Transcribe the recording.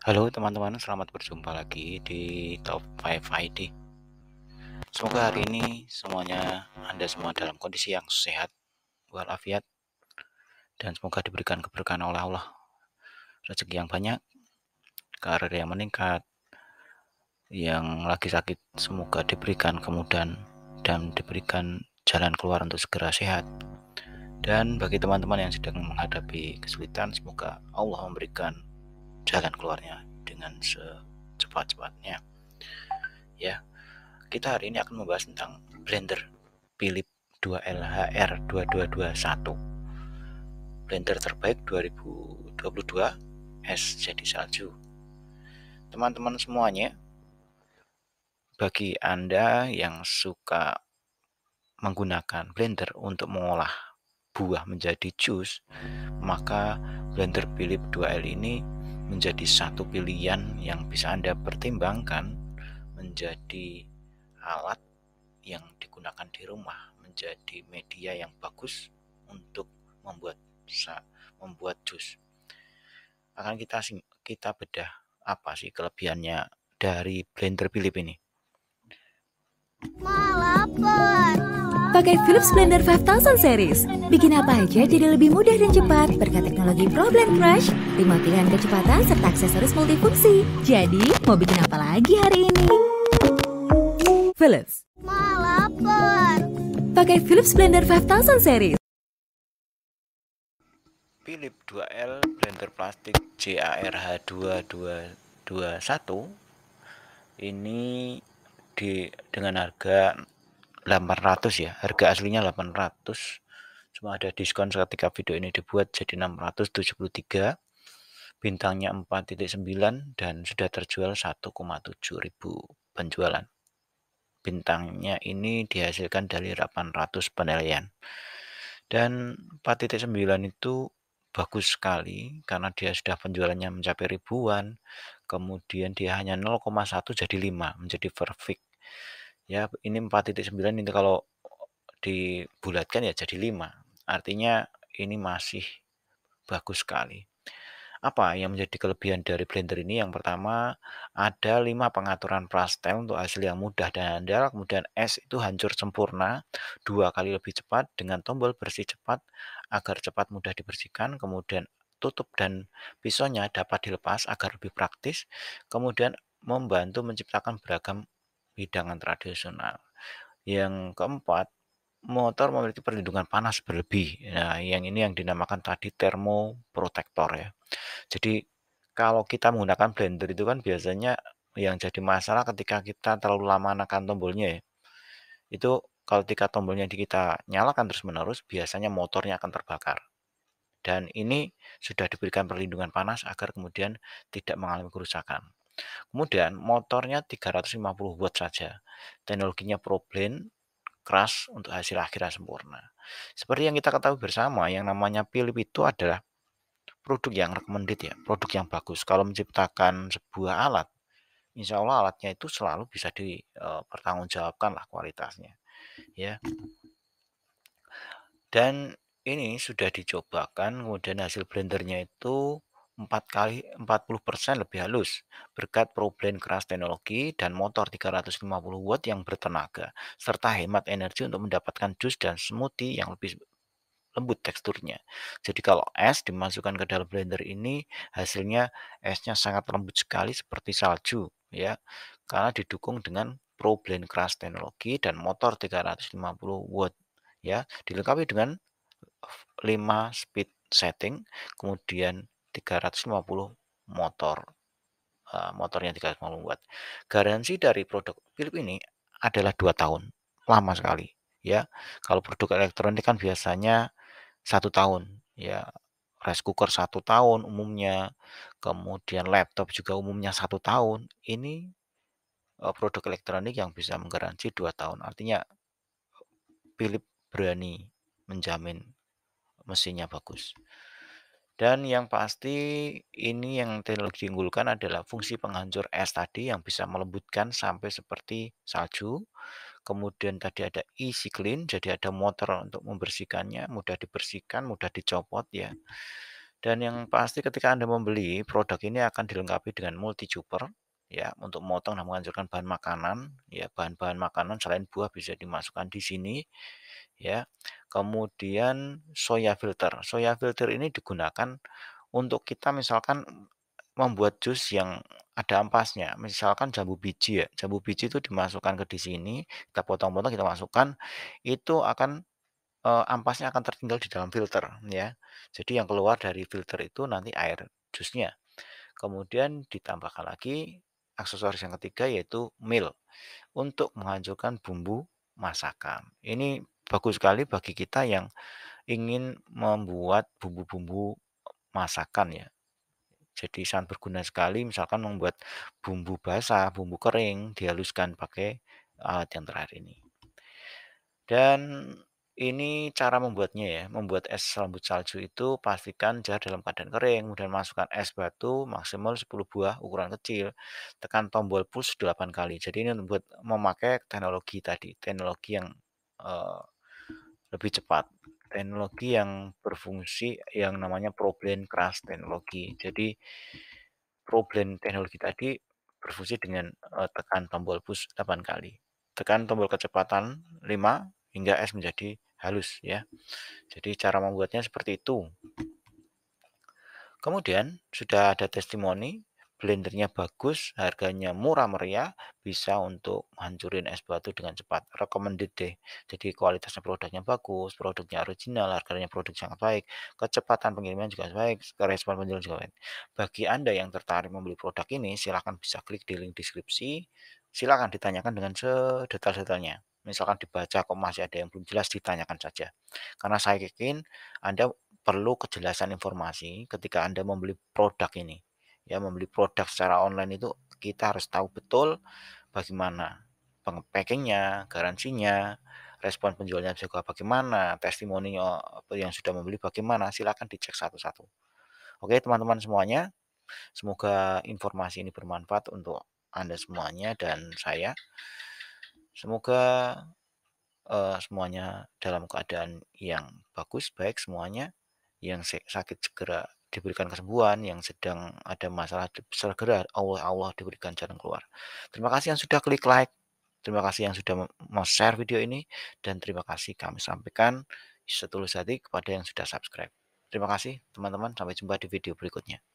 Halo teman-teman, selamat berjumpa lagi di Top 5 ID. Semoga hari ini semuanya Anda semua dalam kondisi yang sehat walafiat dan semoga diberikan keberkahan oleh Allah. Rezeki yang banyak, karir yang meningkat, yang lagi sakit semoga diberikan kemudahan dan diberikan jalan keluar untuk segera sehat. Dan bagi teman-teman yang sedang menghadapi kesulitan, semoga Allah memberikan jalan keluarnya dengan secepat-cepatnya ya kita hari ini akan membahas tentang blender philip 2 LHR 2221 blender terbaik 2022 es jadi salju teman-teman semuanya bagi Anda yang suka menggunakan blender untuk mengolah buah menjadi jus maka blender philip 2L ini menjadi satu pilihan yang bisa Anda pertimbangkan menjadi alat yang digunakan di rumah, menjadi media yang bagus untuk membuat membuat jus. Akan kita kita bedah apa sih kelebihannya dari blender Philip ini. Malah Pakai Philips Blender 5000 series. Bikin apa aja jadi lebih mudah dan cepat berkat teknologi Pro Blend Crush, lima pilihan kecepatan serta aksesoris multifungsi. Jadi, mau bikin apa lagi hari ini? Philips. Ma, Pakai Philips Blender 5000 series. Philips 2L blender plastik JARH2221 ini di dengan harga 800 ya harga aslinya 800 cuma ada diskon ketika video ini dibuat jadi 673 bintangnya 4.9 dan sudah terjual 1,7 ribu penjualan bintangnya ini dihasilkan dari 800 penilaian dan 4.9 itu bagus sekali karena dia sudah penjualannya mencapai ribuan kemudian dia hanya 0,1 jadi 5 menjadi perfect ya ini 4.9 ini kalau dibulatkan ya jadi 5 artinya ini masih bagus sekali apa yang menjadi kelebihan dari Blender ini yang pertama ada lima pengaturan prastel untuk hasil yang mudah dan handal kemudian S itu hancur sempurna dua kali lebih cepat dengan tombol bersih cepat agar cepat mudah dibersihkan kemudian tutup dan pisaunya dapat dilepas agar lebih praktis kemudian membantu menciptakan beragam hidangan tradisional. Yang keempat, motor memiliki perlindungan panas berlebih. Nah, yang ini yang dinamakan tadi termoprotektor ya. Jadi kalau kita menggunakan blender itu kan biasanya yang jadi masalah ketika kita terlalu lama menekan tombolnya ya. Itu kalau ketika tombolnya kita nyalakan terus-menerus biasanya motornya akan terbakar. Dan ini sudah diberikan perlindungan panas agar kemudian tidak mengalami kerusakan. Kemudian motornya 350 watt saja. Teknologinya problem keras untuk hasil akhirnya sempurna. Seperti yang kita ketahui bersama, yang namanya Philip itu adalah produk yang recommended ya, produk yang bagus. Kalau menciptakan sebuah alat, insya Allah alatnya itu selalu bisa dipertanggungjawabkan eh, lah kualitasnya. Ya. Dan ini sudah dicobakan, kemudian hasil blendernya itu 4 kali 40% lebih halus berkat problem keras teknologi dan motor 350 watt yang bertenaga serta hemat energi untuk mendapatkan jus dan smoothie yang lebih lembut teksturnya. Jadi kalau es dimasukkan ke dalam blender ini hasilnya esnya sangat lembut sekali seperti salju ya. Karena didukung dengan Pro Blend Crush teknologi dan motor 350 watt ya, dilengkapi dengan 5 speed setting, kemudian 350 motor uh, motornya 350 watt garansi dari produk Philips ini adalah dua tahun lama sekali ya kalau produk elektronik kan biasanya satu tahun ya rice cooker satu tahun umumnya kemudian laptop juga umumnya satu tahun ini eh, produk elektronik yang bisa menggaransi dua tahun artinya Philips berani menjamin mesinnya bagus. Dan yang pasti ini yang teknologi diunggulkan adalah fungsi penghancur es tadi yang bisa melembutkan sampai seperti salju. Kemudian tadi ada Easy Clean, jadi ada motor untuk membersihkannya, mudah dibersihkan, mudah dicopot ya. Dan yang pasti ketika Anda membeli, produk ini akan dilengkapi dengan multi chopper ya untuk memotong dan menghancurkan bahan makanan ya bahan-bahan makanan selain buah bisa dimasukkan di sini ya. Kemudian soya filter. Soya filter ini digunakan untuk kita misalkan membuat jus yang ada ampasnya. Misalkan jambu biji ya. Jambu biji itu dimasukkan ke di sini, kita potong-potong, kita masukkan, itu akan eh, ampasnya akan tertinggal di dalam filter ya. Jadi yang keluar dari filter itu nanti air jusnya. Kemudian ditambahkan lagi aksesoris yang ketiga yaitu mil untuk menghancurkan bumbu masakan. Ini bagus sekali bagi kita yang ingin membuat bumbu-bumbu masakan ya. Jadi sangat berguna sekali misalkan membuat bumbu basah, bumbu kering dihaluskan pakai alat yang terakhir ini. Dan ini cara membuatnya ya. Membuat es lembut salju itu pastikan jar dalam keadaan kering, kemudian masukkan es batu maksimal 10 buah ukuran kecil, tekan tombol push 8 kali. Jadi ini membuat memakai teknologi tadi, teknologi yang uh, lebih cepat. Teknologi yang berfungsi yang namanya problem crash teknologi. Jadi problem teknologi tadi berfungsi dengan tekan tombol push 8 kali. Tekan tombol kecepatan 5 hingga S menjadi halus ya. Jadi cara membuatnya seperti itu. Kemudian sudah ada testimoni blendernya bagus, harganya murah meriah, bisa untuk hancurin es batu dengan cepat. Recommended deh. Jadi kualitasnya produknya bagus, produknya original, harganya produk sangat baik, kecepatan pengiriman juga baik, respon penjual juga baik. Bagi Anda yang tertarik membeli produk ini, silahkan bisa klik di link deskripsi. Silahkan ditanyakan dengan sedetail-detailnya. Misalkan dibaca kok masih ada yang belum jelas, ditanyakan saja. Karena saya yakin Anda perlu kejelasan informasi ketika Anda membeli produk ini ya membeli produk secara online itu kita harus tahu betul bagaimana packingnya, garansinya, respon penjualnya juga bagaimana, testimoni yang sudah membeli bagaimana, silakan dicek satu-satu. Oke teman-teman semuanya, semoga informasi ini bermanfaat untuk Anda semuanya dan saya. Semoga uh, semuanya dalam keadaan yang bagus, baik semuanya, yang sakit segera diberikan kesembuhan, yang sedang ada masalah segera Allah Allah diberikan jalan keluar. Terima kasih yang sudah klik like, terima kasih yang sudah mau share video ini dan terima kasih kami sampaikan setulus hati kepada yang sudah subscribe. Terima kasih teman-teman, sampai jumpa di video berikutnya.